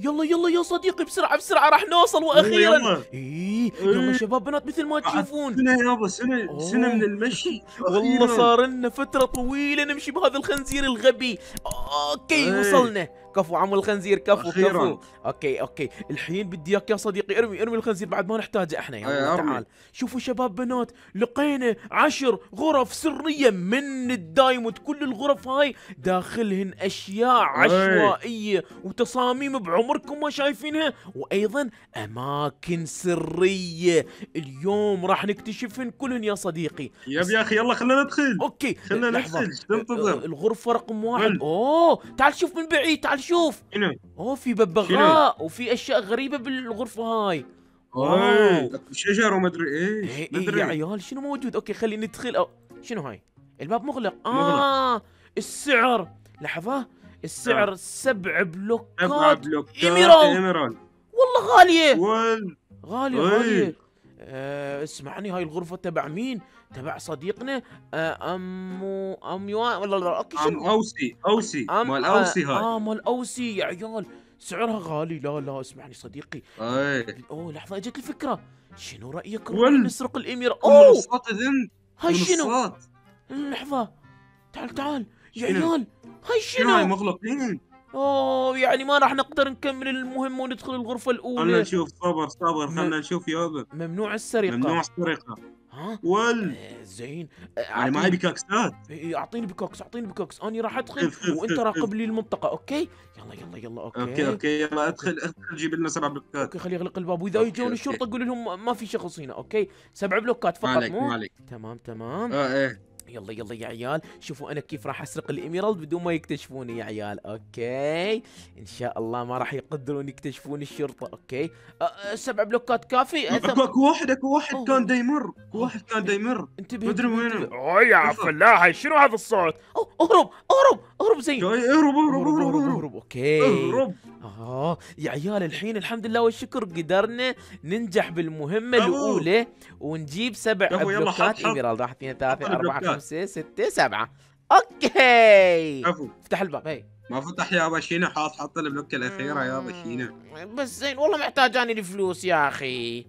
يلا يلا يا صديقي بسرعه بسرعه راح نوصل واخيرا يلا إيه، إيه. يلا شباب بنات مثل ما تشوفون سنه يابا سنه سنه من المشي والله صار لنا فتره طويله نمشي بهذا الخنزير الغبي اوكي إيه. وصلنا كفو عم الخنزير كفو أخيراً. كفو اوكي اوكي الحين بدي اياك يا صديقي ارمي ارمي الخنزير بعد ما نحتاجه احنا يلا أيه تعال شوفوا شباب بنات لقينا عشر غرف سريه من الدايموند كل الغرف هاي داخلهن اشياء عشوائيه وتصاميم بعمركم ما شايفينها وايضا اماكن سريه اليوم راح نكتشفهن كلهن يا صديقي يب يا اخي يلا خلينا ندخل اوكي خلينا ندخل ننتظر الغرفه رقم واحد اوه تعال شوف من بعيد تعال تعال شوف شنو؟ اوه في ببغاء وفي اشياء غريبه بالغرفه هاي اوه شجر وما ادري ايش ما إيه، ادري إيه، يا عيال شنو موجود اوكي خلي ندخل أو... شنو هاي الباب مغلق اه مغلق. السعر لحظه السعر نعم. سبع بلوكات سبع بلوكات ايميرالد والله غاليه وال... غاليه غاليه أه اسمعني هاي الغرفة تبع مين؟ تبع صديقنا أه أمو أميو ولا اوكي أم أوسي أوسي أم مال آه، أوسي هاي آه مال أوسي يا عيال سعرها غالي لا لا اسمعني صديقي اي اوه لحظة اجت الفكرة شنو رأيك نروح نسرق الأميرة اوه منصات اذن هاي شنو؟ لحظة تعال تعال يا عيال هاي شنو؟ هاي مغلقين اوه يعني ما راح نقدر نكمل المهمه وندخل الغرفه الاولى خلنا نشوف صبر صبر خلنا نشوف يابا ممنوع السرقه ممنوع السرقه ها ول آه زين آه انا معي بكاكسات اعطيني بكاكس اعطيني بكاكس انا راح ادخل وانت راقب لي المنطقه اوكي يلا يلا يلا اوكي اوكي اوكي يلا ادخل ادخل جيب لنا سبع بلوكات اوكي خلي يغلق الباب واذا يجون الشرطه قول لهم ما في شخص هنا اوكي سبع بلوكات فقط مو تمام تمام اه ايه يلا يلا يا عيال شوفوا انا كيف راح اسرق الايميرالد بدون ما يكتشفوني يا عيال اوكي ان شاء الله ما راح يقدرون يكتشفون الشرطه اوكي سبع بلوكات كافي اكو واحد اكو واحد كان دا يمر واحد كان دا يمر انتبه مدري وين اوه يا فلاحه شنو هذا الصوت اهرب اهرب اهرب زين اهرب اهرب اهرب اهرب اوكي اهرب اه يا عيال الحين الحمد لله والشكر قدرنا ننجح بالمهمه الاولى ونجيب سبع بلوكات ايميرالد 1 اثنين ثلاثة أربعة خمسة ستة سبعة اوكي عفو افتح الباب هي ما فتح يا شينا حاط حط البلوكه الاخيرة يا شينا بس زين والله محتاج الفلوس يا اخي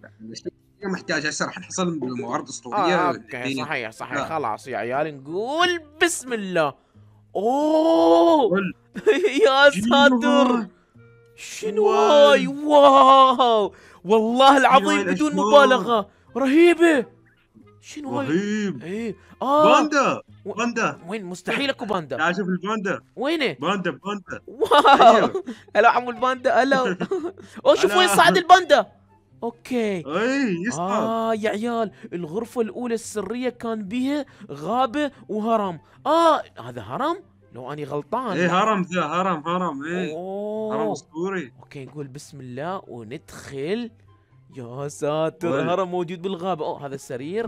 محتاج هسه راح نحصل بالموارد الاسطورية آه اوكي صحيح صحيح آه. خلاص يا عيال نقول بسم الله اوه يا ساتر شنو واي واو والله العظيم بدون مبالغه رهيبه شنو هاي؟ رهيب ايه اه باندا باندا وين مستحيل اكو باندا تعال شوف الباندا وينه؟ باندا باندا واو هلا عمو الباندا هلا اوه شوف وين صعد الباندا اوكي اي يصعد اه يا عيال الغرفه الاولى السريه كان بيها غابه وهرم اه هذا هرم؟ لو اني غلطان ايه هرم ذا هرم هرم ايه أوه. هرم اسطوري اوكي نقول بسم الله وندخل يا ساتر هرم موجود بالغابه اوه هذا السرير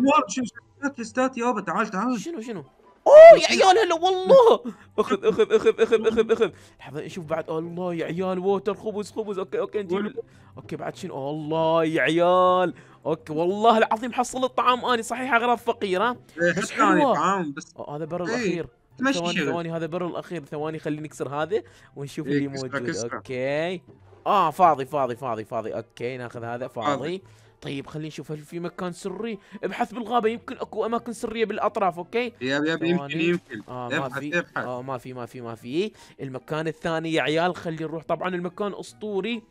استات يابا تعال تعال شنو شنو اوه يا عيال هلا والله اخذ اخذ اخذ اخذ اخذ اخذ لحظه نشوف بعد الله يا عيال ووتر خبز خبز اوكي اوكي نجيب اوكي بعد شنو الله يا عيال اوكي والله العظيم حصلت طعام اني صحيح اغراض فقيره إيه، بس حلوه بس هذا برا إيه. الاخير ثواني ثواني هذا برو الاخير ثواني خليني نكسر هذا ونشوف إيه، اللي موجود كسرة. اوكي اه فاضي فاضي فاضي فاضي اوكي ناخذ هذا فاضي, آه. طيب خلينا نشوف هل في مكان سري ابحث بالغابه يمكن اكو اماكن سريه بالاطراف اوكي يب يب يمكن يمكن آه ما ابحث في ابحث آه ما في ما في ما في المكان الثاني يا عيال خلي نروح طبعا المكان اسطوري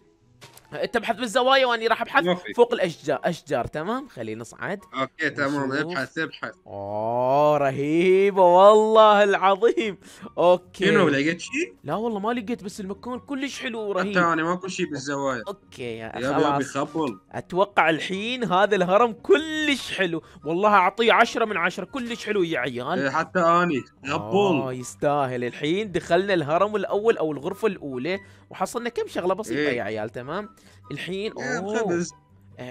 تبحث بالزوايا واني راح ابحث فوق الاشجار اشجار تمام خلينا نصعد اوكي تمام ابحث ابحث اوه رهيبه والله العظيم اوكي شنو لقيت شيء؟ لا والله ما لقيت بس المكان كلش حلو ورهيب حتى انا ماكو شيء بالزوايا اوكي يا يا ابي خبل اتوقع الحين هذا الهرم كلش حلو والله اعطيه 10 من 10 كلش حلو يا عيال إيه، حتى اني خبل يستاهل الحين دخلنا الهرم الاول او الغرفه الاولى وحصلنا كم شغله بسيطه إيه. يا عيال تمام تمام الحين اوه آه،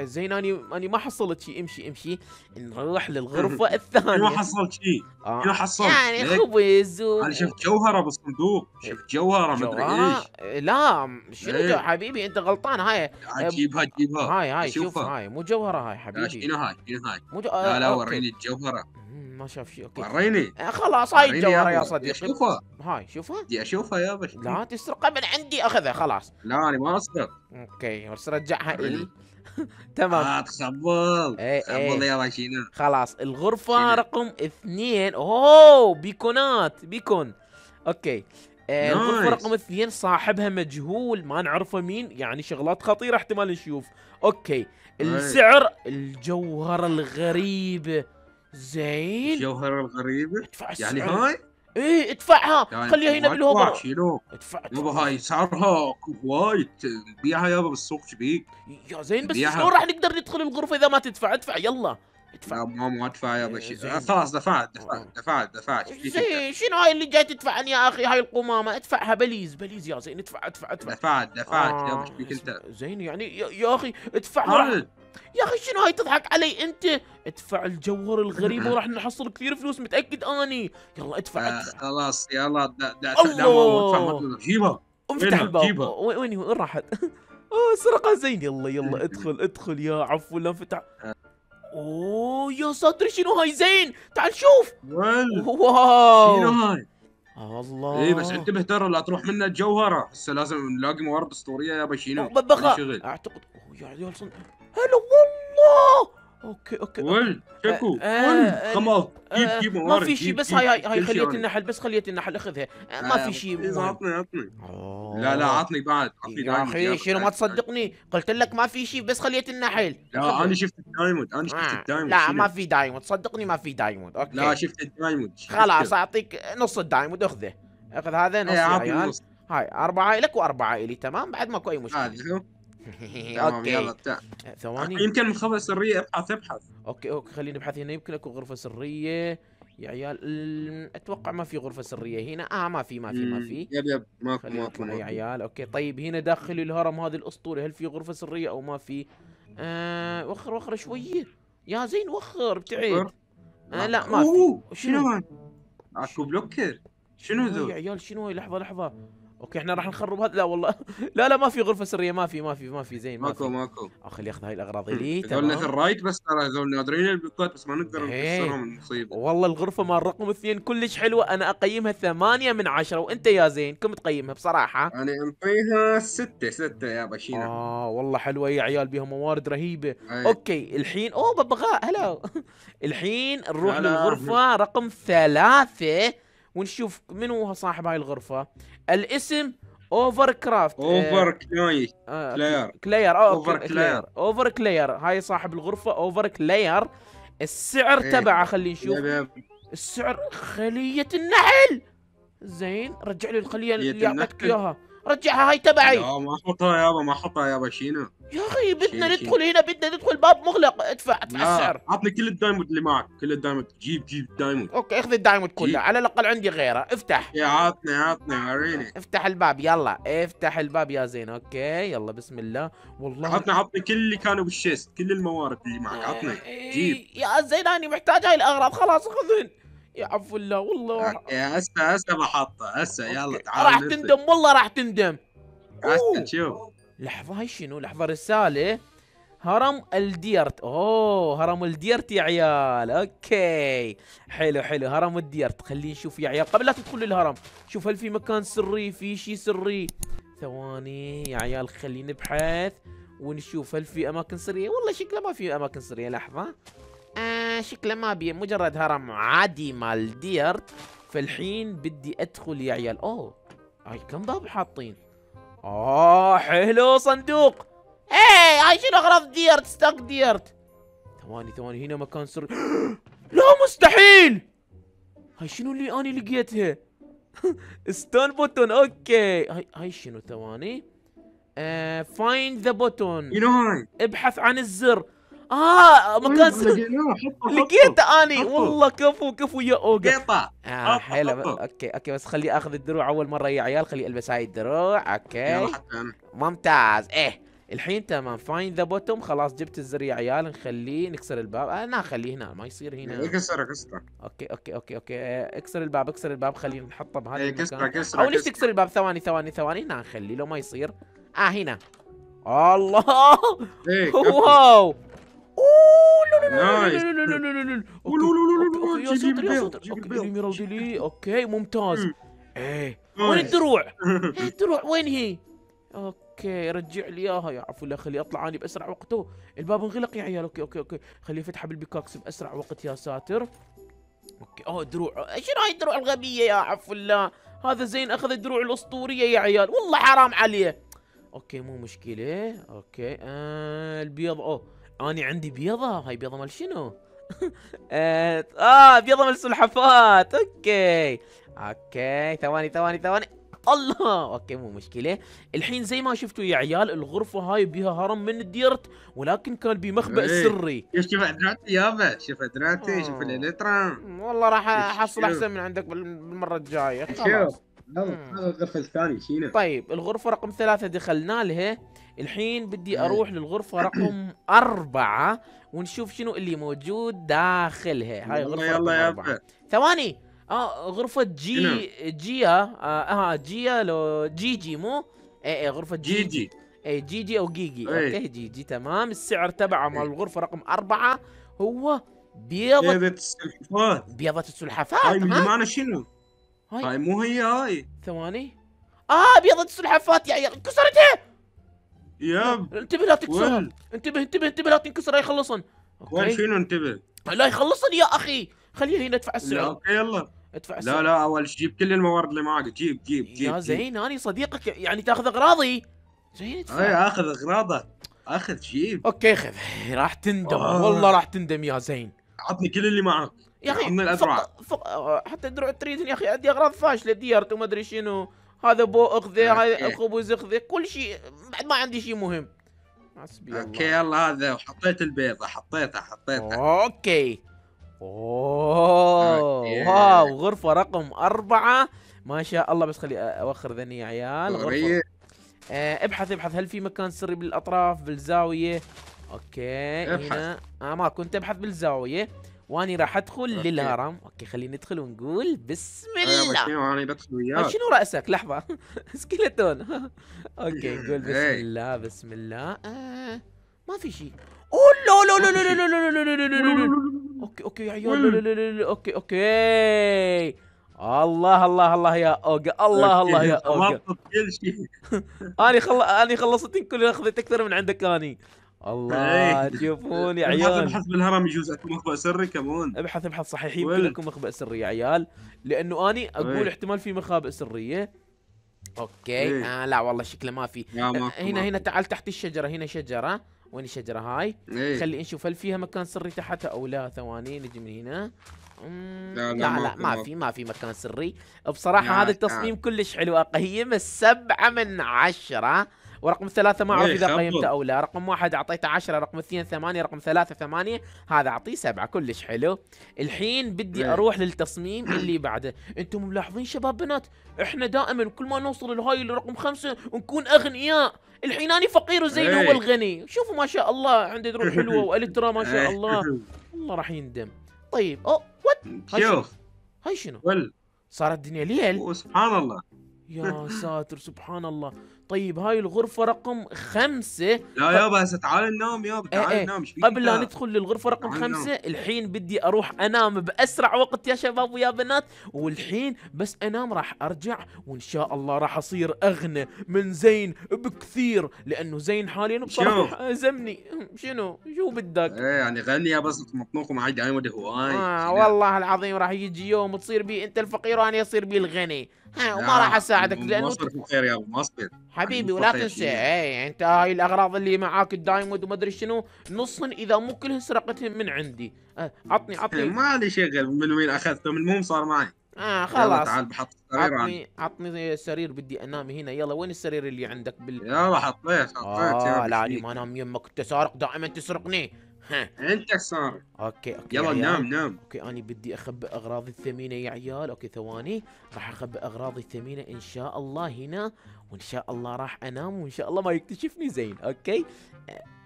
آه، زين انا اني ما حصلت شيء امشي امشي نروح للغرفه الثانيه ما حصلت شيء آه. ما حصلت يعني خبز و... انا شفت جوهره بالصندوق شفت جوهره مدري ايش لا شنو إيه. جو حبيبي انت غلطان هاي جيبها جيبها هاي هاي شوف هاي مو جوهره هاي حبيبي شنو هاي شنو هاي مو جو... لا لا آه، وريني الجوهره ما شاف شيء اوكي وريني آه، خلاص هاي الجوهره يا صديقي شوفها هاي شوفها دي اشوفها يا بش لا تسرقها من عندي اخذها خلاص لا انا ما اسرق اوكي بس رجعها الي إيه. تمام اه تخبل إيه، إيه. تخبل يلا شينا خلاص الغرفه رقم اثنين اوه بيكونات بيكون اوكي آه، الغرفة رقم اثنين صاحبها مجهول ما نعرفه مين يعني شغلات خطيرة احتمال نشوف اوكي السعر الجوهرة الغريبة زين الجوهرة الغريبة ادفع يعني هاي ايه ادفعها يعني خليها هنا بالهوبر شيلو ادفع يابا هاي سعرها وايد بيعها يابا بالسوق شبيك يا زين بس شلون راح نقدر ندخل الغرفة اذا ما تدفع ادفع يلا ادفع ما ادفع يا بشير إيه، إيه. خلاص دفعت دفعت آه. دفعت دفعت زين شنو هاي اللي جاي تدفع يا اخي هاي القمامه ادفعها بليز بليز يا زين ادفع ادفع ادفع دفعت دفعت يا آه، بشير انت زين يعني يا اخي ادفع يا اخي شنو هاي تضحك علي انت ادفع الجوهر الغريب وراح نحصل كثير فلوس متاكد اني يلا ادفع, آه، أدفع. خلاص يلا دا دا الله افتح الباب وين وين راحت اوه سرقه زين يلا يلا ادخل ادخل يا عفو لا فتح اوه يا سطر شنو هاي زين تعال شوف واو شنو هاي الله اي بس انتبه ترى لا تروح منه الجوهره هسه لازم نلاقي موارد اسطوريه يا شينو ببغاء اعتقد يا عيال صن هلا والله اوكي اوكي ول شكو ول خلاص جيب جيب ما في شيء بس هاي آه، هاي خليت النحل بس خليت النحل اخذها ما في شيء عطني عطني لا لا عطني بعد عطني يا اخي شنو ما تصدقني قلت لك ما في شيء بس خليت النحل لا انا شفت الدايموند انا شفت آه. الدايموند لا ما في دايموند صدقني ما في دايموند اوكي لا شفت الدايموند خلاص اعطيك نص الدايموند اخذه اخذ هذا نص إيه، هاي اربعه لك واربعه الي تمام بعد ماكو اي مشكله إيه، اوكي يلا تعال آه، ثواني يمكن من غرفه سريه ابحث ابحث اوكي اوكي خليني ابحث هنا يمكن اكو غرفه سريه يا عيال اتوقع ما في غرفه سريه هنا اه ما في ما في ما في يب يب ماكو ماكو يا عيال اوكي طيب هنا داخل الهرم هذا الاسطوري هل في غرفه سريه او ما في؟ آه وخر وخر شويه يا زين وخر ابتعد آه لا ما في شنو؟ اكو بلوكر شنو آه، ذو؟ يا عيال شنو هاي لحظه لحظه اوكي احنا راح نخرب هذا لا والله لا لا ما في غرفه سريه ما في ما في ما في زين ما ماكو ماكو اخ آه، اللي ياخذ هاي الاغراض لي تمام قلنا الرايت بس ترى هذول نادرين البلوكات بس ما نقدر إيه. نكسرهم نصيب والله الغرفه مال رقم اثنين كلش حلوه انا اقيمها ثمانية من عشرة وانت يا زين كم تقيمها بصراحه انا اعطيها ستة ستة يا بشينا اه والله حلوه يا عيال بيها موارد رهيبه أي. اوكي الحين اوه ببغاء هلا الحين نروح للغرفه رقم ثلاثة ونشوف من هو صاحب هاي الغرفه الاسم اوفر كرافت اوفر آه، آه، كلاير كلاير اوفر كلاير اوفر كلاير هاي صاحب الغرفه اوفر كلاير السعر إيه. تبعه خلينا نشوف السعر خليه النحل زين رجع لي الخليه اللي اعطتك اياها رجعها هاي تبعي لا ما احطها يابا ما احطها يابا شينا يا اخي بدنا ندخل هنا بدنا ندخل باب مغلق ادفع ادفع السعر عطني كل الدايموند اللي معك كل الدايموند جيب جيب دايموند اوكي اخذ الدايموند كله على الاقل عندي غيره افتح يا إيه، عطني عطني وريني افتح الباب يلا افتح الباب يا زين اوكي يلا بسم الله والله عطني عطني كل اللي كانوا بالشيست كل الموارد اللي معك إيه، عطني جيب يا زين انا محتاج هاي الاغراض خلاص خذن يا عفو الله والله هسه هسه بحطه هسه يلا تعال راح تندم والله راح تندم هسه شوف لحظه هاي شنو لحظه رساله هرم الديرت اوه هرم الديرت يا عيال اوكي حلو حلو هرم الديرت خلينا نشوف يا عيال قبل لا تدخل الهرم شوف هل في مكان سري في شيء سري ثواني يا عيال خلينا نبحث ونشوف هل في اماكن سريه والله شكله ما في اماكن سريه لحظه شكله ما بي مجرد هرم عادي مال ديرت فالحين بدي ادخل يا عيال اوه هاي كم باب حاطين اوه حلو صندوق ايه هاي شنو اغراض ديرت ستوك ديرت ثواني ثواني هنا مكان سر لا مستحيل هاي شنو اللي انا لقيتها ستون بوتون اوكي هاي هاي شنو ثواني فايند ذا بوتون ابحث عن الزر اه مكان أيوة، لقيته اني والله كفو كفو يا اوجا قطع آه حلو اوكي اوكي بس خلي اخذ الدروع اول مره يا عيال خلي البس هاي الدروع اوكي ممتاز ايه الحين تمام فاين ذا بوتوم خلاص جبت الزر يا عيال نخليه نكسر الباب آه لا خليه هنا ما يصير هنا كسر إيه، كسر اوكي اوكي اوكي اوكي اكسر الباب اكسر الباب خليه نحطه بهذا إيه، المكان كسر كسر او ليش تكسر الباب ثواني ثواني ثواني هنا نخليه لو ما يصير اه هنا الله إيه، واو نايس اوكي يا ساتر يا ساتر اليمين ودي اوكي ممتاز ايه وين الدروع؟ الدروع وين هي؟ اوكي رجع لي اياها يا عفو الله خليه اطلع اني باسرع وقت الباب انغلق يا عيال اوكي اوكي اوكي خليه يفتحها بالبيكاكس باسرع وقت يا ساتر اوكي اوه دروع شنو هاي الدروع الغبيه يا عفو الله هذا زين اخذ الدروع الاسطوريه يا عيال والله حرام عليه اوكي مو مشكله اوكي آه البيض اوه اني عندي بيضه هاي بيضه مال شنو آه،, اه بيضه مال سلحفات اوكي اوكي ثواني ثواني ثواني الله اوكي مو مشكله الحين زي ما شفتوا يا عيال الغرفه هاي بيها هرم من الديرت ولكن كان بيه مخبأ إيه. سري شوف ادراتي يابا شوف ادراتي شوف آه. الالترا والله راح احصل احسن من عندك بالمره الجايه خلاص الغرفه الثانيه شيله طيب الغرفه رقم ثلاثة دخلنا لها الحين بدي اروح للغرفه رقم أربعة ونشوف شنو اللي موجود داخلها هاي غرفه يلا رقم يلا ثواني اه غرفه جي جيا آه،, اه, جيا لو جي جي مو اي اي غرفه جي جي, جي. اي جي جي او جيجي جي. إيه. اوكي جي جي تمام السعر تبعه مال إيه. الغرفه رقم أربعة هو بيضة بيضة السلحفاة بيضة السلحفاة هاي من شنو؟ هاي. هاي مو هي هاي ثواني اه بيضة السلحفاة يا عيال كسرتها ياب انتبه لا تكسر انتبه انتبه انتبه لا تنكسر هاي يخلصن وين شنو انتبه لا يخلصن يا اخي خليني هنا ادفع السعر اوكي يلا ادفع السعر لا لا اول شيء جيب كل الموارد اللي معك جيب جيب جيب يا زين اني صديقك يعني تاخذ اغراضي زين ادفع اي اخذ اغراضك اخذ جيب اوكي خذ راح تندم أوه. والله راح تندم يا زين عطني كل اللي معك يا اخي الادرع فق... فق... حتى دروع تريدني يا اخي عندي اغراض فاشله ديارت وما ادري شنو هذا بو اخذه هذا الخبز اخذه كل شيء بعد ما عندي شيء مهم حسبي الله اوكي يلا هذا وحطيت البيضه حطيتها حطيتها اوكي اوه واو غرفه رقم اربعه ما شاء الله بس خلي اوخر ذني يا عيال غرفه آه ابحث ابحث هل في مكان سري بالاطراف بالزاويه اوكي ابحث. هنا آه ما كنت ابحث بالزاويه واني راح ادخل للهرم اوكي خلينا ندخل ونقول بسم الله انا بدخل وياك شنو راسك لحظه سكيلتون اوكي نقول بسم الله بسم الله آه. ما في شيء اوه لا لا لا لا لا لا لا لا لا اوكي اوكي يا عيال اوكي اوكي الله الله الله يا اوجا الله الله يا اوجا انا خل انا خلصت كل اخذت اكثر من عندك اني الله إيه. تشوفون يا عيال ابحث بالهرم يجوز اكو مخبأ سري كمون ابحث ابحث صحيح يمكن اكو مخبأ سري يا عيال لانه اني اقول وي. إيه. احتمال في مخابئ سريه اوكي وي. إيه. آه لا والله شكله ما في آه، هنا هنا تعال تحت الشجره هنا شجره وين الشجره هاي؟ ايه. خلي نشوف هل فيها مكان سري تحتها او لا ثواني نجي من هنا أمم، لا لا, لا, ما في ما في مكان سري بصراحه هذا آه. التصميم كلش حلو اقيمه سبعه من عشره ورقم ثلاثة ما أعرف إذا قيمته أو لا رقم واحد أعطيته عشرة رقم اثنين ثمانية رقم ثلاثة ثمانية هذا أعطيه سبعة كلش حلو الحين بدي ايه. أروح للتصميم اللي بعده أنتم ملاحظين شباب بنات إحنا دائما كل ما نوصل لهاي لرقم خمسة نكون أغنياء الحين أنا فقير وزين هو الغني شوفوا ما شاء الله عنده دروب حلوة وألترا ما شاء الله والله راح يندم طيب أو وات شوف هاي شنو صارت الدنيا ليل سبحان الله يا ساتر سبحان الله طيب هاي الغرفة رقم خمسة لا يابا هسه تعال النوم يابا إيه، تعال ايه ننام قبل لا ندخل للغرفة رقم خمسة نام. الحين بدي اروح انام باسرع وقت يا شباب ويا بنات والحين بس انام راح ارجع وان شاء الله راح اصير اغنى من زين بكثير لانه زين حاليا بصراحة زمني شنو شو بدك ايه يعني غني يا بس مطنوق ومعي دايما هواي آه والله العظيم راح يجي يوم تصير بي انت الفقير وانا يصير بي الغني ها وما راح اساعدك لانه مصر خير يا ابو مصر حبيبي ولا تنسى اي انت هاي الاغراض اللي معاك الدايمود وما ادري شنو نصهم اذا مو كلهم سرقتهن من عندي أه، عطني إيه، عطني ما لي شغل من وين اخذتهم المهم صار معي اه خلاص تعال بحط السرير عطني عطني سرير بدي انام هنا يلا وين السرير اللي عندك بال يلا حطيت حطيت آه لا اني ما نام يمك انت سارق دائما تسرقني انت سارق اوكي اوكي يلا نام نام اوكي انا بدي اخبي اغراضي الثمينه يا عيال اوكي ثواني راح اخبي اغراضي الثمينه ان شاء الله هنا وان شاء الله راح انام وان شاء الله ما يكتشفني زين اوكي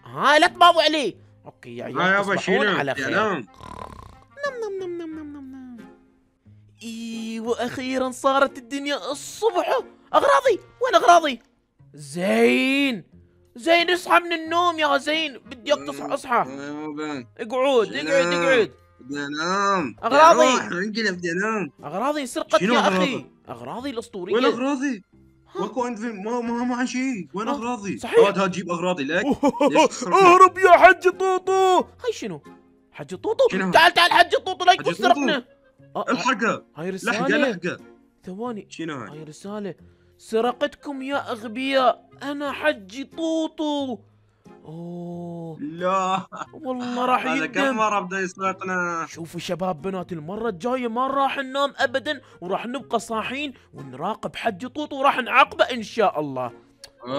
ها آه، لا تبابوا علي اوكي يا عيال تصبحون على خير نعم. نم نم نم نم نم نم نم ايوه اخيرا صارت الدنيا الصبح اغراضي وين اغراضي زين زين اصحى من النوم يا زين بدي اياك تصحى نعم. اصحى اقعد اقعد نعم. اقعد بدي انام اغراضي انقلب بدي انام اغراضي سرقت يا اخي اغراضي الاسطوريه وين اغراضي ماكو عندي ما ما ما عن شيء وين آه، اغراضي؟ صحيح هات هات جيب اغراضي لك اهرب يا حج طوطو هاي شنو؟ حج طوطو تعال تعال حج طوطو لا يكون سرقنا آه، آه. الحقه هاي رساله لحقه لحقه ثواني شنو هاي؟ هاي رساله سرقتكم يا اغبياء انا حجي طوطو اوه لا والله راح هذا كم مره بدا يسرقنا شوفوا شباب بنات المرة الجاية ما راح ننام ابدا وراح نبقى صاحين ونراقب حد طوط وراح نعاقبه ان شاء الله اي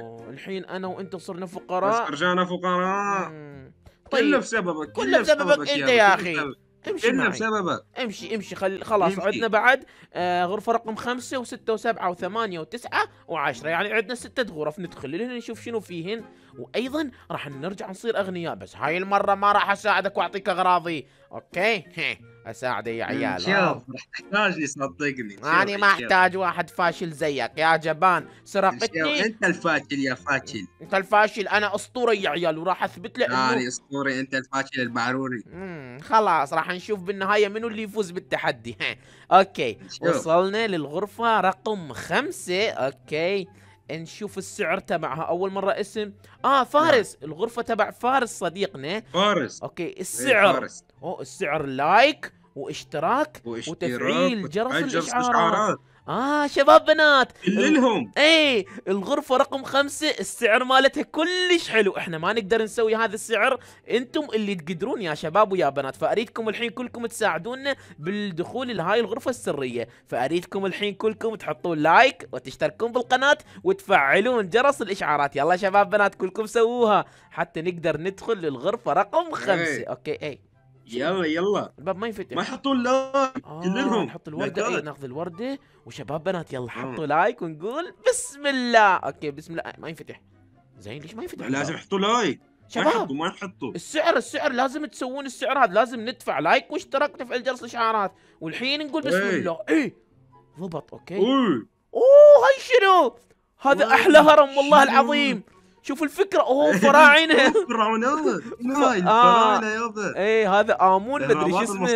أوه، الحين انا وانت صرنا فقراء بس رجعنا فقراء طيب. كله بسببك كله بسببك أنت يا أخي. امشي معي بسببك امشي امشي خل... خلاص امشي. عدنا بعد آه غرفه رقم خمسة وستة وسبعة وثمانية وتسعة وعشرة يعني عندنا ستة غرف ندخل لهن نشوف شنو فيهن وايضا راح نرجع نصير اغنياء بس هاي المرة ما راح اساعدك واعطيك اغراضي اوكي اساعده يا عيال شوف آه. راح تحتاجني صدقني انا ما احتاج واحد فاشل زيك يا جبان سرقتني انت الفاشل يا فاشل انت الفاشل انا اسطوري يا عيال وراح اثبت لك انه انا اسطوري انت الفاشل البعروري امم خلاص راح نشوف بالنهايه منو اللي يفوز بالتحدي اوكي وصلنا للغرفه رقم خمسة اوكي نشوف السعر تبعها اول مره اسم اه فارس لا. نعم. الغرفه تبع فارس صديقنا فارس اوكي إيه، السعر او السعر لايك واشتراك, واشتراك وتفعيل جرس الاشعارات اه شباب بنات كلهم اي الغرفه رقم خمسة السعر مالتها كلش حلو احنا ما نقدر نسوي هذا السعر انتم اللي تقدرون يا شباب ويا بنات فاريدكم الحين كلكم تساعدونا بالدخول لهاي الغرفه السريه فاريدكم الحين كلكم تحطون لايك وتشتركون بالقناه وتفعلون جرس الاشعارات يلا شباب بنات كلكم سووها حتى نقدر ندخل للغرفه رقم إيه. خمسة ايه. اوكي اي يلا يعني؟ يلا الباب ما ينفتح ما يحطون لايك آه كلهم نحط الورده إيه ناخذ الورده وشباب بنات يلا حطوا لايك ونقول بسم الله اوكي بسم الله ما ينفتح زين ليش ما ينفتح لازم يحطوا لايك شباب ما يحطوا ما يحطوا السعر السعر لازم تسوون السعر هذا لازم ندفع لايك واشتراك ونفعل جرس الاشعارات والحين نقول بسم إيه. الله اي ضبط اوكي ايه. اوه هاي شنو هذا احلى هرم والله العظيم شوف الفكره اوه فراعنه فراعنه الفراعنه آه. يابا اي هذا امون مدري شو اسمه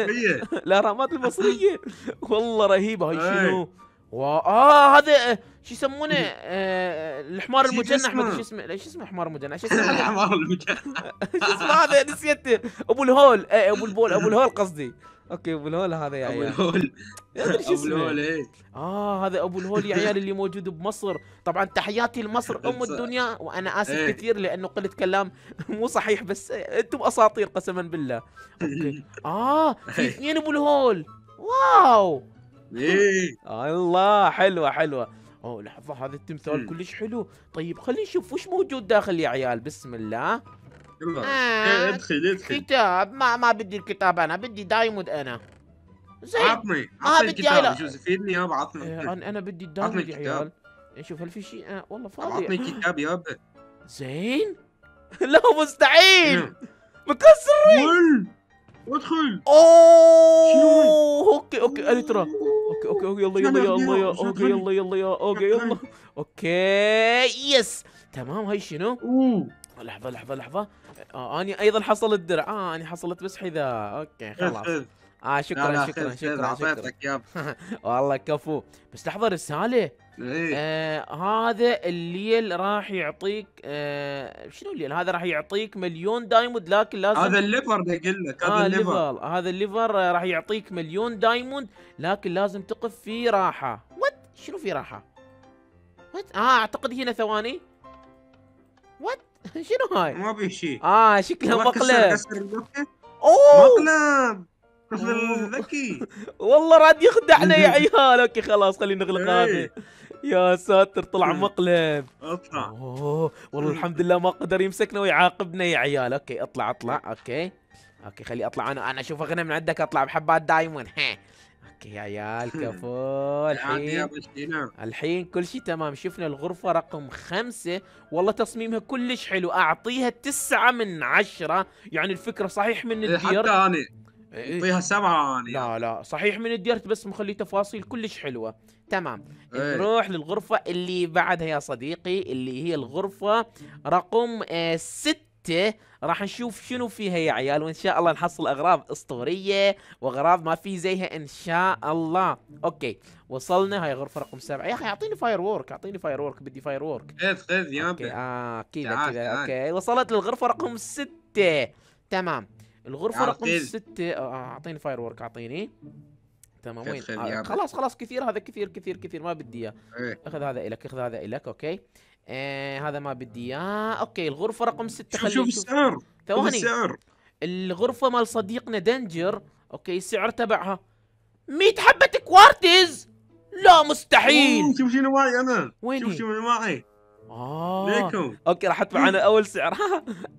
الاهرامات المصريه والله رهيبه هاي إيه. شنو اه هذا شو يسمونه إيه. آه، الحمار المجنح ما ادري شو اسمه ليش اسمه حمار مجنح شو اسمه الحمار المجنح شو اسمه هذا نسيته ابو الهول إيه، ابو البول ابو الهول قصدي اوكي ابو الهول هذا يا عيال ابو الهول ايش اسمه ابو الهول ايه اه هذا ابو الهول يا عيال اللي موجود بمصر طبعا تحياتي لمصر ام الدنيا وانا اسف ايه. كثير لانه قلت كلام مو صحيح بس انتم اساطير قسما بالله اوكي اه في إيه. اثنين ابو الهول واو ايه الله حلوه حلوه اوه لحظه هذا التمثال كلش حلو طيب خلينا نشوف وش موجود داخل يا عيال بسم الله يلا آه، إيه، ادخل ادخل كتاب ما ما بدي الكتاب انا بدي دايمود انا زين عطني آه، عطني الكتاب يجوز يفيدني يابا عطني إيه، انا بدي الدايمود يا عيال شوف هل في شيء آه، والله فاضي عطني الكتاب يابا زين لا مستحيل إيه. مكسر ادخل اوه اوكي اوكي ترى اوكي اوكي اوكي يلا يلا يلا يا اوكي يلا يلا يا اوكي يلا اوكي يس تمام هاي شنو؟ لحظة لحظة لحظة آه أني أيضا حصلت درع آه أني حصلت بس حذاء أوكي خلاص اه شكرا لا لا شكرا شكرا اعطيتك ياب والله كفو بس لحظه رساله إيه؟ آه هذا الليل راح يعطيك آه شنو الليل هذا راح يعطيك مليون دايموند لكن لازم هذا الليفر اقول لك هذا آه الليفر هذا الليفر راح يعطيك مليون دايموند لكن لازم تقف في راحه وات شنو في راحه وات اه اعتقد هنا ثواني وات شنو هاي؟ ما بيه شيء اه شكلها مقلب اوه مقلب ذكي والله راد يخدعنا يا عيال اوكي خلاص خلينا نغلق إيه. هذا يا ساتر طلع مقلب إيه. اطلع اوه والله إيه. الحمد لله ما قدر يمسكنا ويعاقبنا يا عيال اوكي اطلع اطلع اوكي اوكي خلي اطلع انا انا اشوف اغنى من عندك اطلع بحبات دايمون ها يا عيال كفو الحين الحين كل شيء تمام شفنا الغرفة رقم خمسة والله تصميمها كلش حلو أعطيها تسعة من عشرة يعني الفكرة صحيح من إيه، الديرت حتى أنا إيه. اعطيها سبعة أنا لا لا صحيح من الديرت بس مخلي تفاصيل كلش حلوة تمام ايه. نروح للغرفة اللي بعدها يا صديقي اللي هي الغرفة رقم آه، ستة ستة راح نشوف شنو فيها يا عيال وان شاء الله نحصل اغراض اسطورية واغراض ما في زيها ان شاء الله اوكي وصلنا هاي غرفة رقم سبعة يا اخي اعطيني فاير وورك اعطيني فاير وورك بدي فاير وورك خذ خذ يا اوكي اه كذا كذا اوكي وصلت للغرفة رقم ستة تمام الغرفة رقم ستة آه، آه، اعطيني فاير وورك اعطيني تمام وين آه، خلاص خلاص كثير هذا كثير كثير كثير ما بدي اياه اخذ إيه. هذا الك اخذ هذا الك اوكي آه هذا ما بدي اياه اوكي الغرفه رقم 6 شوف, شوف السعر ثواني السعر الغرفه مال صديقنا دنجر اوكي السعر تبعها 100 حبه كوارتز لا مستحيل شوف شنو معي انا وين شوف شنو معي ليكم آه. اوكي راح ادفع انا اول سعر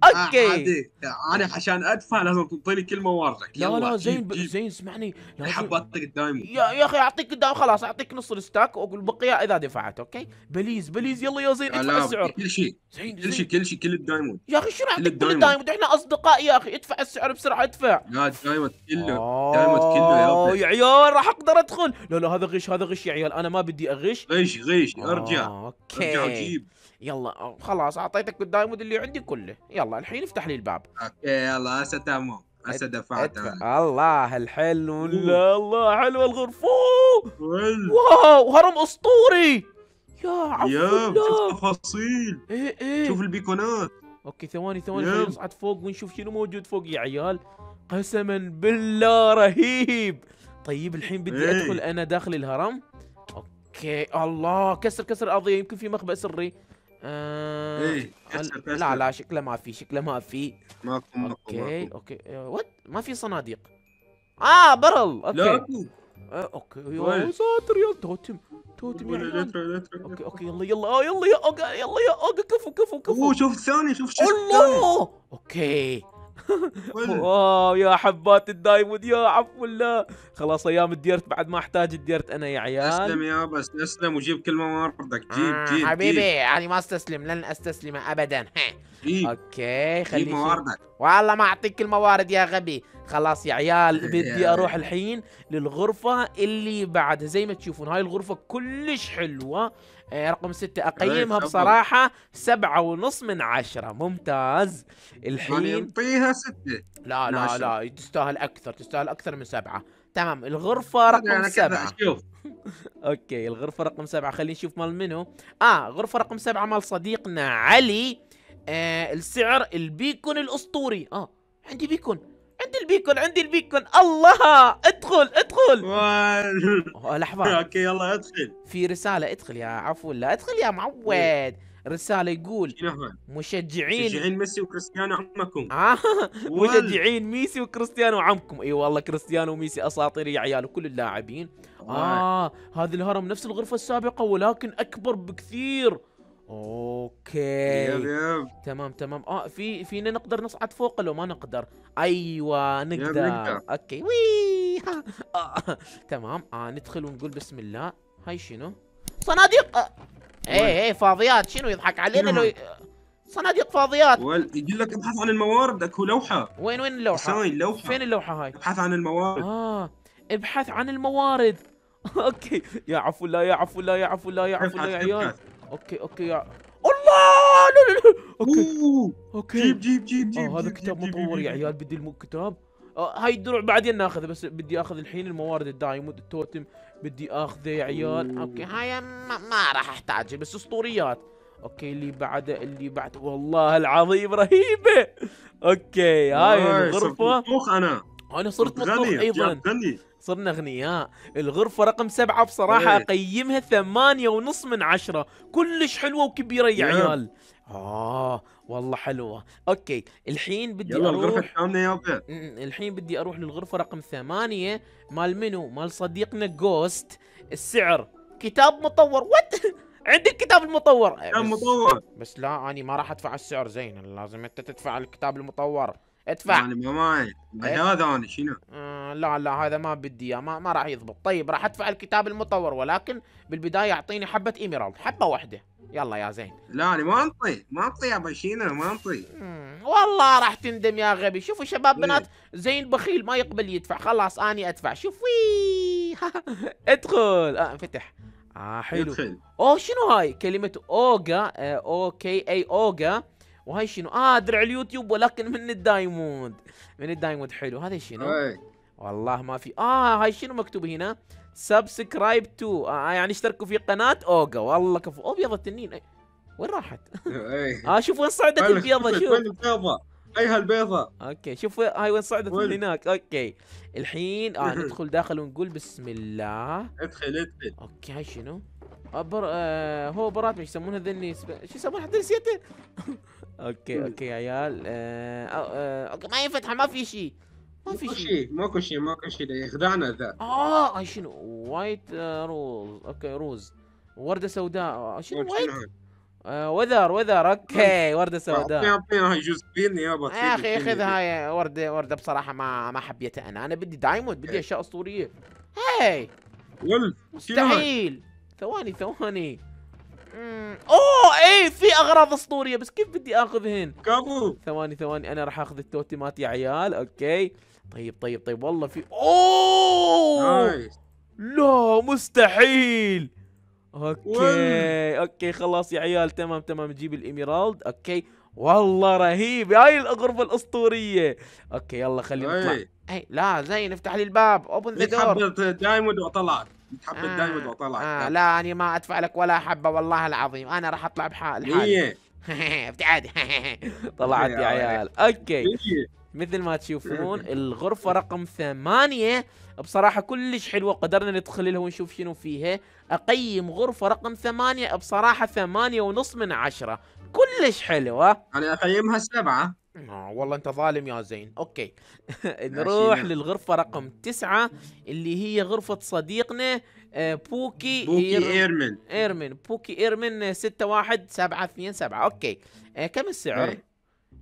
آه، اوكي عادي انا عشان ادفع لازم تعطيني كلمه واردك لا لا زين زين اسمعني حبطتك قدامي يا يا اخي اعطيك قدام خلاص اعطيك نص الستاك والبقيه اذا دفعت اوكي بليز بليز يلا يا زين ادفع السعر كل شيء كل شيء كل شيء كل الدايموند يا اخي شنو اعطيك كل الدايموند احنا اصدقاء يا اخي ادفع السعر بسرعه ادفع لا الدايموند كله آه، الدايموند كله يا عيال راح اقدر ادخل لا لا هذا غش هذا غش يا عيال انا ما بدي اغش غش غش ارجع اوكي ارجع يلا خلاص اعطيتك الدايموند اللي عندي كله يلا الحين افتح لي الباب اوكي يلا هسه تمام هسه دفعت الله الحلو الله حلوه الغرفه واو هرم اسطوري يا عفو يا شوف تفاصيل ايه ايه شوف البيكونات اوكي ثواني ثواني نصعد فوق ونشوف شنو موجود فوق يا عيال قسما بالله رهيب طيب الحين بدي إيه. ادخل انا داخل الهرم اوكي الله كسر كسر الارضيه يمكن في مخبأ سري آه، إيه، لا لا شكله ما في شكله ما في ماكو ماكو اوكي اوكي وات آه، ما في صناديق اه برل اوكي آه، اوكي يا ساتر يا توتم توتم اوكي اوكي يلا يلا يلا يلا يا يلا كفو كفو كفو شوف ثاني شوف شوف الله اوكي واو يا حبات الدايموند يا عفو الله خلاص ايام الديرت بعد ما احتاج الديرت انا يا عيال اسلم يا بس اسلم وجيب كل ما مرضك جيب آه جيب حبيبي انا يعني ما استسلم لن استسلم ابدا جيب اوكي خليك جيب مواردك والله ما اعطيك الموارد يا غبي خلاص يا عيال بدي اروح الحين للغرفه اللي بعدها زي ما تشوفون هاي الغرفه كلش حلوه إيه، رقم ستة إيه، أقيمها بصراحة سبعة ونص من عشرة ممتاز الحين يعني يعطيها ستة لا لا لا تستاهل أكثر تستاهل أكثر من سبعة تمام الغرفة رقم سبعة شوف اوكي الغرفة رقم سبعة خلينا نشوف مال منو اه غرفة رقم سبعة مال صديقنا علي آه السعر البيكون الاسطوري اه عندي بيكون عندي البيكون عندي البيكون الله ادخل ادخل لحظه اوكي يلا ادخل في رساله ادخل يا عفو لا ادخل يا معود رساله يقول مشجعين مشجعين ميسي وكريستيانو عمكم آه، مشجعين ميسي وكريستيانو عمكم اي والله كريستيانو وميسي اساطير يا عيال وكل اللاعبين اه هذا الهرم نفس الغرفه السابقه ولكن اكبر بكثير اوكي يب يب. تمام تمام اه في فينا نقدر نصعد فوق لو ما نقدر ايوه نقدر, يب نقدر. اوكي وي فيها آه. تمام آه ندخل ونقول بسم الله هاي شنو صناديق آه. ايه ايه فاضيات شنو يضحك علينا لو صناديق فاضيات يقول لك ابحث عن الموارد اكو لوحه وين وين اللوحه؟ ساين لوحه فين اللوحه هاي؟ ابحث عن الموارد اه ابحث عن الموارد اوكي يا عفو لا يا عفو لا يا عفو لا يا عفو لا يا عيال اوكي اوكي يا الله لا لا لا اوكي اوكي جيب جيب جيب جيب آه، هذا كتاب مطور يا عيال بدي الكتاب أه، هاي الدروع بعدين ناخذها بس بدي اخذ الحين الموارد الدايموند التوتم بدي اخذه يا عيال اوكي هاي ما, ما راح احتاجه بس اسطوريات اوكي اللي بعده اللي بعده والله العظيم رهيبه اوكي هاي آه، الغرفه مطبوخ انا انا صرت مطبوخ ايضا صرنا اغنياء الغرفه رقم سبعة بصراحه اقيمها إيه. ثمانية ونص من عشرة كلش حلوه وكبيره يا عيال اه والله حلوه اوكي الحين بدي يلا اروح الغرفه الثامنه يا الحين بدي اروح للغرفه رقم ثمانية مال منو مال صديقنا جوست السعر كتاب مطور وات عندي الكتاب المطور كتاب مطور بس لا اني ما راح ادفع السعر زين لازم انت تدفع الكتاب المطور ادفع يعني ما معي إيه. هذا انا شنو؟ آه لا لا هذا ما بدي اياه ما, ما راح يضبط طيب راح ادفع الكتاب المطور ولكن بالبدايه اعطيني حبه ايميرالد حبه واحده يلا يا زين لا انا ما انطي ما انطي يا بشينا ما انطي والله راح تندم يا غبي شوفوا شباب إيه. بنات زين بخيل ما يقبل يدفع خلاص اني ادفع شوفي ادخل اه انفتح اه حلو ادخل اوه شنو هاي كلمة اوغا آه، اوكي اي اوغا وهاي شنو اه درع اليوتيوب ولكن من الدايموند من الدايموند حلو هذا شنو إيه. والله ما في اه هاي شنو مكتوب هنا سبسكرايب تو آه،, آه يعني اشتركوا في قناه اوجا والله كفو ابيض التنين أي. وين راحت؟ إيه. اه شوف وين صعدت البيضه شوف وين البيضه؟ ايها البيضه اوكي شوف هاي وين صعدت من هناك اوكي الحين آه ندخل داخل ونقول بسم الله ادخل ادخل اوكي هاي شنو؟ أبر... آه،, آه هو برات يسمونها ذني سب... شو يسمونها حتى نسيته اوكي اوكي يا عيال آه... آه... آه... ما ينفتح ما في شيء ما في شيء ماكو شيء ماكو شيء يخدعنا ذا اه شنو وايت آه، روز اوكي روز ورده سوداء آه، شنو وايت آه، وذر وذر اوكي ورده سوداء فيني يا اخي خذ هاي ورده ورده بصراحه ما ما حبيتها انا انا بدي دايموند بدي اشياء اسطوريه هاي مستحيل ثواني ثواني اوه اي في اغراض اسطوريه بس كيف بدي اخذهن؟ كابو ثواني ثواني انا راح اخذ التوتمات يا عيال اوكي طيب طيب طيب والله في اوه نايس. لا مستحيل اوكي اوكي خلاص يا عيال تمام تمام نجيب الاميرالد اوكي والله رهيب هاي الغرفه الاسطوريه اوكي يلا خلينا نطلع اي إيه، لا زي نفتح لي الباب اوبن ذا دور دايموند وطلعت تحب آه دايموند وطلعت آه طيب. لا انا ما ادفع لك ولا حبه والله العظيم انا راح اطلع بحالي ليه ابتعد طلعت يا إيه، عيال إيه. اوكي مثل ما تشوفون الغرفة رقم ثمانية بصراحة كلش حلوة قدرنا ندخل لها ونشوف شنو فيها أقيم غرفة رقم ثمانية بصراحة ثمانية ونص من عشرة كلش حلوة أنا أقيمها سبعة آه والله أنت ظالم يا زين أوكي نروح للغرفة رقم تسعة اللي هي غرفة صديقنا آه، بوكي بوكي إيرمن إيرمن بوكي إيرمن آه، ستة واحد سبعة اثنين سبعة أوكي آه، كم السعر؟ إيه.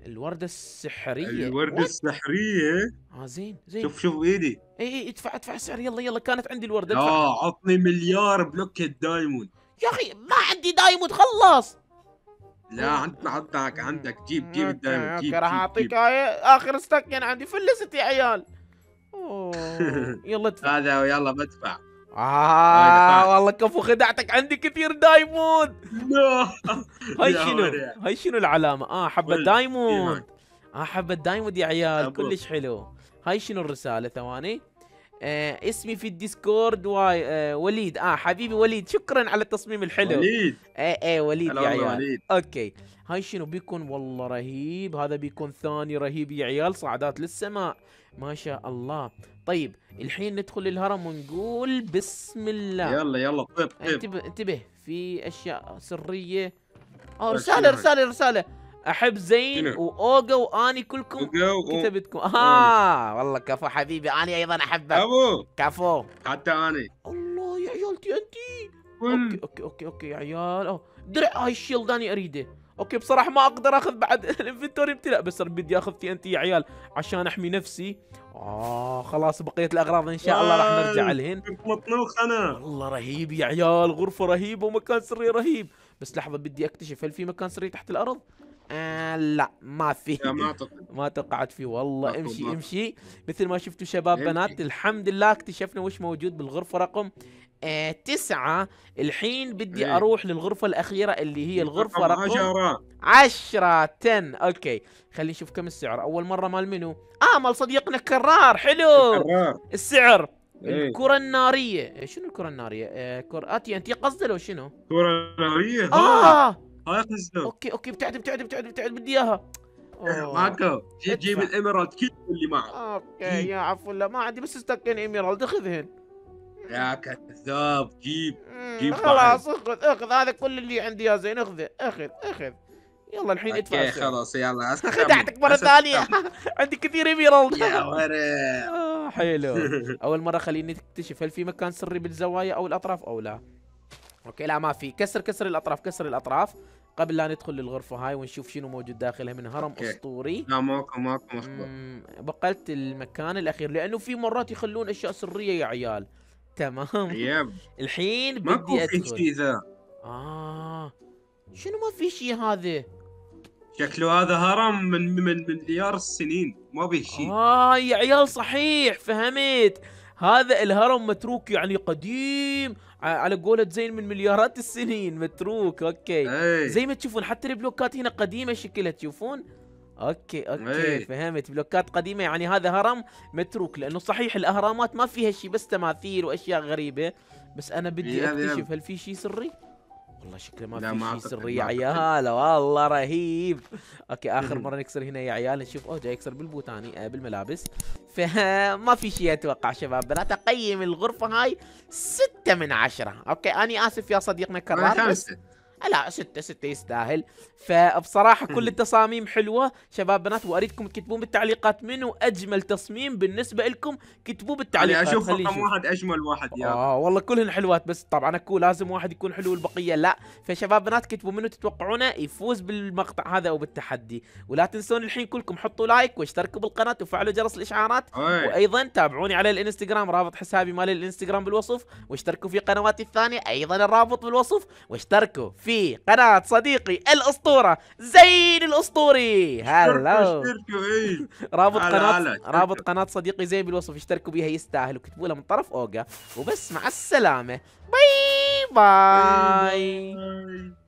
الوردة السحرية الوردة What? السحرية اه زين زين شوف شوف ايدي اي اي ادفع ادفع السعر يلا يلا كانت عندي الوردة لا عطني مليار بلوكة دايموند يا اخي ما عندي دايموند خلص لا عندنا عندك عندك جيب جيب الدايموند جيب راح اعطيك آية. اخر ستك يعني عندي فلست يا عيال اوه يلا ادفع هذا يلا بدفع آه،, آه والله كفو خدعتك عندي كثير دايموند هاي شنو هاي شنو العلامة اه حبة دايموند اه حبة دايموند يا عيال كلش حلو هاي شنو الرسالة ثواني آه اسمي في الديسكورد و... آه وليد اه حبيبي وليد شكرا على التصميم الحلو وليد ايه ايه وليد يا عيال وليد. اوكي هاي شنو بيكون والله رهيب هذا بيكون ثاني رهيب يا عيال صعدات للسماء ما شاء الله طيب الحين ندخل الهرم ونقول بسم الله يلا يلا طيب طيب انتبه انتبه في اشياء سريه اه طيب، رساله رساله رساله احب زين واوجا واني كلكم كتبتكم اه والله كفو حبيبي اني ايضا احبك كفو كفو حتى اني الله يا عيال تي ان تي اوكي اوكي اوكي اوكي يا عيال أوه. درع هاي الشيلد اني اريده اوكي بصراحه ما اقدر اخذ بعد الانفنتوري بتلا بس بدي اخذ تي ان تي يا عيال عشان احمي نفسي اه خلاص بقيه الاغراض ان شاء الله راح نرجع لهن مطنوخ انا والله رهيب يا عيال غرفه رهيبه ومكان سري رهيب بس لحظه بدي اكتشف هل في مكان سري تحت الارض آه لا ما في ما ما توقعت فيه والله امشي ما. امشي مثل ما شفتوا شباب بنات الحمد لله اكتشفنا وش موجود بالغرفه رقم آه تسعة الحين بدي ايه. اروح للغرفة الاخيرة اللي هي الغرفة رقم عشرة عشرة تن اوكي خلينا نشوف كم السعر اول مرة مال منو اه مال صديقنا كرار حلو الكرار. السعر ايه. الكرة النارية شنو الكرة النارية آه كرة اتي آه، انت قصدي لو شنو كرة نارية اه آه، اوكي اوكي ابتعد ابتعد ابتعد ابتعد بدي اياها إيه، ماكو جيب جيب الاميرالد كل اللي معك اوكي يا عفوا لا ما عندي بس استكين اميرالد خذهن يا كذاب جيب جيب خلاص اخذ اخذ هذا كل اللي عندي يا زين اخذه اخذ اخذ يلا الحين ادفع اوكي خلاص يلا خدعتك مره ثانيه عندي كثير اميرالد يا ورق آه، حلو اول مره خليني تكتشف هل في مكان سري بالزوايا او الاطراف او لا اوكي لا ما في كسر كسر الاطراف كسر الاطراف قبل لا ندخل للغرفه هاي ونشوف شنو موجود داخلها من هرم أوكي. اسطوري لا ماكو ماكو مخبر بقلت المكان الاخير لانه في مرات يخلون اشياء سريه يا عيال تمام يب الحين بدي ماكو ادخل في شيء ذا اه شنو ما في شيء هذا شكله هذا هرم من من مليار السنين ما به شيء اه يا عيال صحيح فهمت هذا الهرم متروك يعني قديم على قولة زين من مليارات السنين متروك اوكي أي. زي ما تشوفون حتى البلوكات هنا قديمه شكلها تشوفون اوكي اوكي أي. فهمت بلوكات قديمه يعني هذا هرم متروك لانه صحيح الاهرامات ما فيها شيء بس تماثيل واشياء غريبه بس انا بدي اكتشف هل في شيء سري والله شكله ما في شيء يا عيال والله رهيب اوكي اخر مره نكسر هنا يا عيال نشوف اوه جاي يكسر بالبوتاني آه بالملابس فما في شيء اتوقع شباب بنات اقيم الغرفه هاي 6 من 10 اوكي انا اسف يا صديقنا كرار بس لا ستة ستة يستاهل فبصراحة كل التصاميم حلوة شباب بنات واريدكم تكتبون بالتعليقات منو اجمل تصميم بالنسبة لكم كتبوا بالتعليقات اشوف رقم واحد اجمل واحد يا اه والله كلهن حلوات بس طبعا اكو لازم واحد يكون حلو والبقية لا فشباب بنات كتبوا منو تتوقعونه يفوز بالمقطع هذا او بالتحدي ولا تنسون الحين كلكم حطوا لايك واشتركوا بالقناة وفعلوا جرس الاشعارات وايضا تابعوني على الانستغرام رابط حسابي مالي الانستغرام بالوصف واشتركوا في قنواتي الثانية ايضا الرابط بالوصف واشتركوا في في قناة صديقي الأسطورة زين الأسطوري هلا ايه؟ رابط قناة رابط قناة صديقي زين بالوصف اشتركوا بيها يستاهل وكتبوا لها من طرف أوجا وبس مع السلامة باي باي, باي, باي.